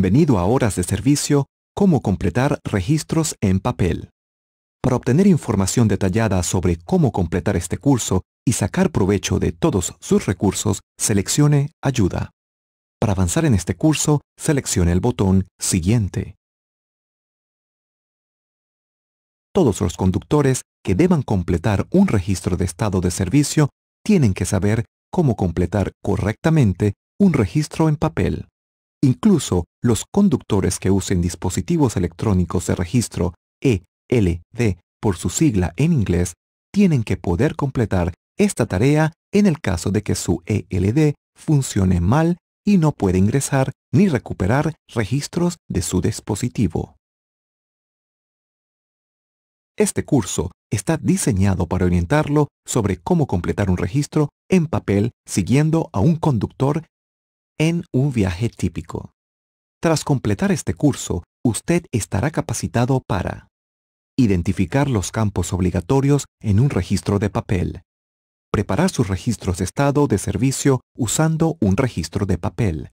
Bienvenido a horas de servicio, cómo completar registros en papel. Para obtener información detallada sobre cómo completar este curso y sacar provecho de todos sus recursos, seleccione Ayuda. Para avanzar en este curso, seleccione el botón Siguiente. Todos los conductores que deban completar un registro de estado de servicio tienen que saber cómo completar correctamente un registro en papel. Incluso los conductores que usen dispositivos electrónicos de registro ELD por su sigla en inglés tienen que poder completar esta tarea en el caso de que su ELD funcione mal y no pueda ingresar ni recuperar registros de su dispositivo. Este curso está diseñado para orientarlo sobre cómo completar un registro en papel siguiendo a un conductor en un viaje típico. Tras completar este curso, usted estará capacitado para identificar los campos obligatorios en un registro de papel, preparar sus registros de estado de servicio usando un registro de papel,